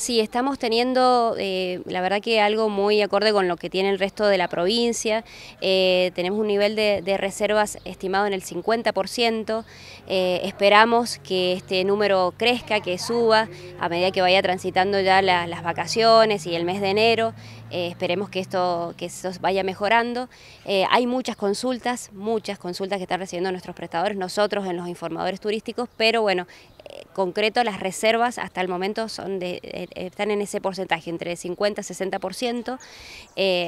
Sí, estamos teniendo, eh, la verdad que algo muy acorde con lo que tiene el resto de la provincia. Eh, tenemos un nivel de, reservas estimado en el 50%. Eh, esperamos que este número crezca, que suba a medida que vaya transitando ya las vacaciones y el mes de enero. esperemos que esto, que esto vaya mejorando. hay muchas consultas, muchas consultas que están recibiendo nuestros prestadores, nosotros en los informadores turísticos, pero bueno, concreto las reservas hasta el momento son de, eh, están en ese porcentaje, entre 50 y 60%.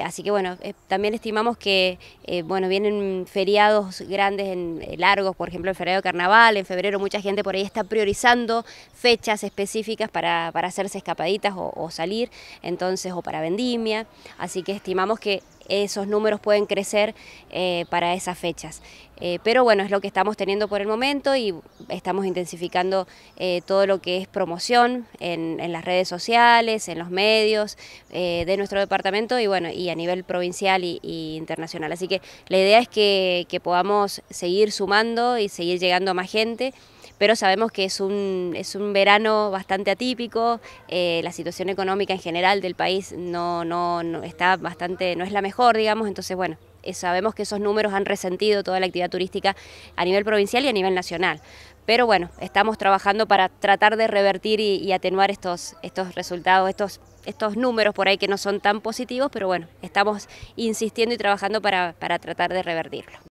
así que bueno, eh, también estimamos que eh, bueno, vienen feriados grandes, en, largos, por ejemplo el feriado de carnaval, en febrero mucha gente por ahí está priorizando fechas específicas para, para hacerse escapaditas o, o salir, entonces, o para vendimia. Así que estimamos que esos números pueden crecer eh, para esas fechas. Eh, pero bueno, es lo que estamos teniendo por el momento y estamos intensificando eh, todo lo que es promoción en, las redes sociales, en los medios de nuestro departamento y bueno, y a nivel provincial y, internacional. Así que la idea es que podamos seguir sumando y seguir llegando a más gente pero sabemos que es un, es un verano bastante atípico, eh, la situación económica en general del país no, no, está bastante, no es la mejor, digamos, entonces bueno, eh, sabemos que esos números han resentido toda la actividad turística a nivel provincial y a nivel nacional. Pero bueno, estamos trabajando para tratar de revertir y, atenuar estos, estos resultados, estos, estos números por ahí que no son tan positivos, pero bueno, estamos insistiendo y trabajando para, para tratar de revertirlo.